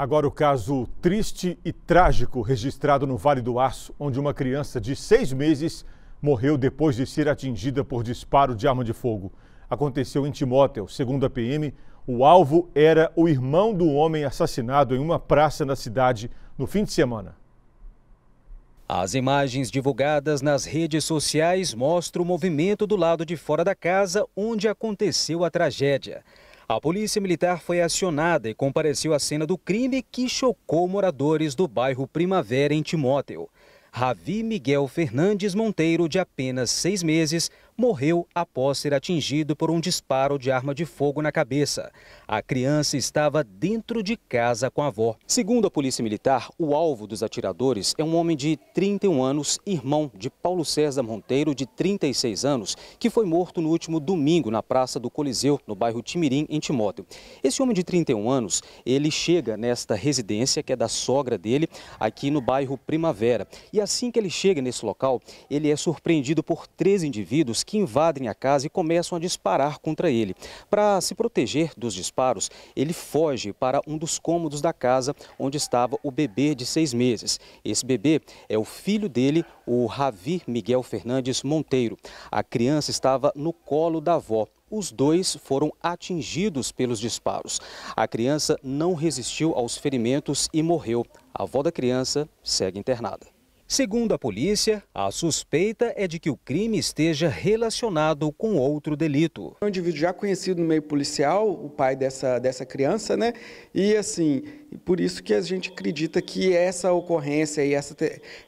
Agora o caso triste e trágico registrado no Vale do Aço, onde uma criança de seis meses morreu depois de ser atingida por disparo de arma de fogo. Aconteceu em Timóteo. Segundo a PM, o alvo era o irmão do homem assassinado em uma praça na cidade no fim de semana. As imagens divulgadas nas redes sociais mostram o movimento do lado de fora da casa onde aconteceu a tragédia. A polícia militar foi acionada e compareceu à cena do crime que chocou moradores do bairro Primavera em Timóteo. Ravi Miguel Fernandes Monteiro, de apenas seis meses, morreu após ser atingido por um disparo de arma de fogo na cabeça. A criança estava dentro de casa com a avó. Segundo a Polícia Militar, o alvo dos atiradores é um homem de 31 anos, irmão de Paulo César Monteiro, de 36 anos, que foi morto no último domingo na Praça do Coliseu, no bairro Timirim, em Timóteo. Esse homem de 31 anos, ele chega nesta residência, que é da sogra dele, aqui no bairro Primavera. E assim que ele chega nesse local, ele é surpreendido por três indivíduos que invadem a casa e começam a disparar contra ele. Para se proteger dos disparos, ele foge para um dos cômodos da casa onde estava o bebê de seis meses. Esse bebê é o filho dele, o Ravi Miguel Fernandes Monteiro. A criança estava no colo da avó os dois foram atingidos pelos disparos. A criança não resistiu aos ferimentos e morreu. A avó da criança segue internada. Segundo a polícia, a suspeita é de que o crime esteja relacionado com outro delito. É um indivíduo já conhecido no meio policial, o pai dessa, dessa criança, né? E assim, por isso que a gente acredita que essa ocorrência e essa,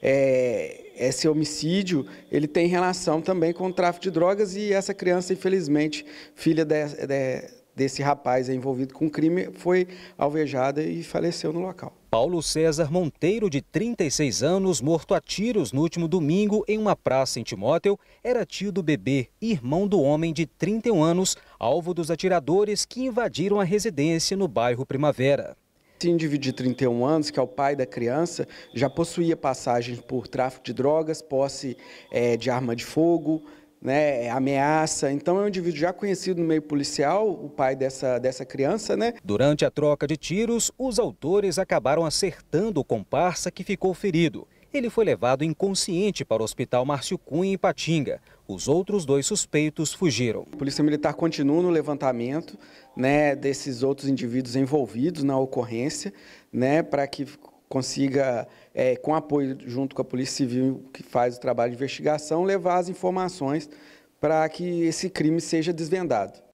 é, esse homicídio, ele tem relação também com o tráfico de drogas e essa criança, infelizmente, filha de, de, desse rapaz envolvido com o crime, foi alvejada e faleceu no local. Paulo César Monteiro, de 36 anos, morto a tiros no último domingo em uma praça em Timóteo, era tio do bebê, irmão do homem de 31 anos, alvo dos atiradores que invadiram a residência no bairro Primavera. Esse indivíduo de 31 anos, que é o pai da criança, já possuía passagem por tráfico de drogas, posse é, de arma de fogo, né, ameaça. Então é um indivíduo já conhecido no meio policial, o pai dessa, dessa criança, né? Durante a troca de tiros, os autores acabaram acertando o comparsa que ficou ferido. Ele foi levado inconsciente para o Hospital Márcio Cunha, em Patinga. Os outros dois suspeitos fugiram. A Polícia Militar continua no levantamento né, desses outros indivíduos envolvidos na ocorrência, né, para que consiga, é, com apoio junto com a Polícia Civil, que faz o trabalho de investigação, levar as informações para que esse crime seja desvendado.